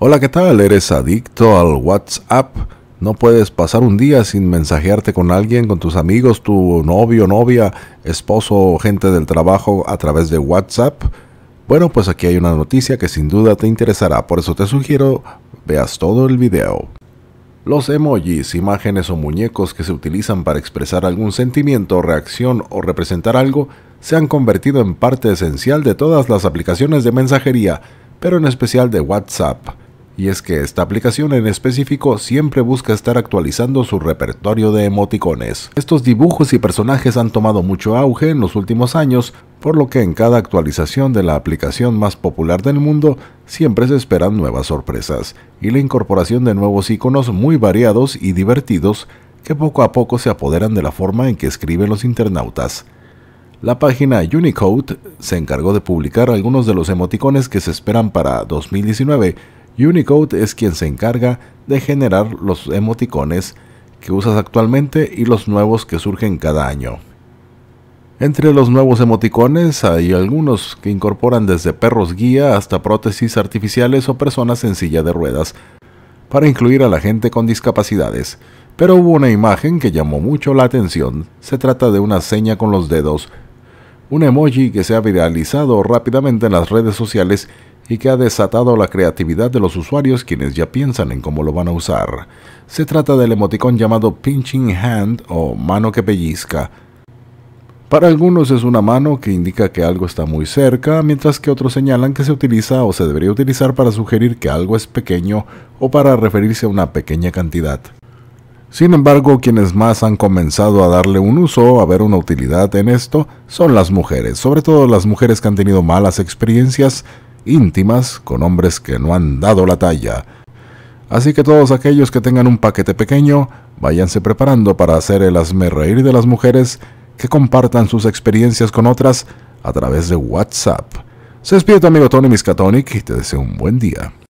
Hola, ¿qué tal? ¿Eres adicto al WhatsApp? No puedes pasar un día sin mensajearte con alguien, con tus amigos, tu novio, novia, esposo o gente del trabajo a través de WhatsApp. Bueno, pues aquí hay una noticia que sin duda te interesará, por eso te sugiero veas todo el video. Los emojis, imágenes o muñecos que se utilizan para expresar algún sentimiento, reacción o representar algo, se han convertido en parte esencial de todas las aplicaciones de mensajería, pero en especial de WhatsApp y es que esta aplicación en específico siempre busca estar actualizando su repertorio de emoticones. Estos dibujos y personajes han tomado mucho auge en los últimos años, por lo que en cada actualización de la aplicación más popular del mundo siempre se esperan nuevas sorpresas y la incorporación de nuevos iconos muy variados y divertidos que poco a poco se apoderan de la forma en que escriben los internautas. La página Unicode se encargó de publicar algunos de los emoticones que se esperan para 2019 Unicode es quien se encarga de generar los emoticones que usas actualmente y los nuevos que surgen cada año. Entre los nuevos emoticones hay algunos que incorporan desde perros guía hasta prótesis artificiales o personas en silla de ruedas para incluir a la gente con discapacidades. Pero hubo una imagen que llamó mucho la atención. Se trata de una seña con los dedos, un emoji que se ha viralizado rápidamente en las redes sociales y que ha desatado la creatividad de los usuarios quienes ya piensan en cómo lo van a usar. Se trata del emoticón llamado Pinching Hand o mano que pellizca. Para algunos es una mano que indica que algo está muy cerca, mientras que otros señalan que se utiliza o se debería utilizar para sugerir que algo es pequeño o para referirse a una pequeña cantidad. Sin embargo, quienes más han comenzado a darle un uso, a ver una utilidad en esto, son las mujeres, sobre todo las mujeres que han tenido malas experiencias íntimas con hombres que no han dado la talla. Así que todos aquellos que tengan un paquete pequeño, váyanse preparando para hacer el asme reír de las mujeres que compartan sus experiencias con otras a través de WhatsApp. Se despide tu amigo Tony Miskatonic y te deseo un buen día.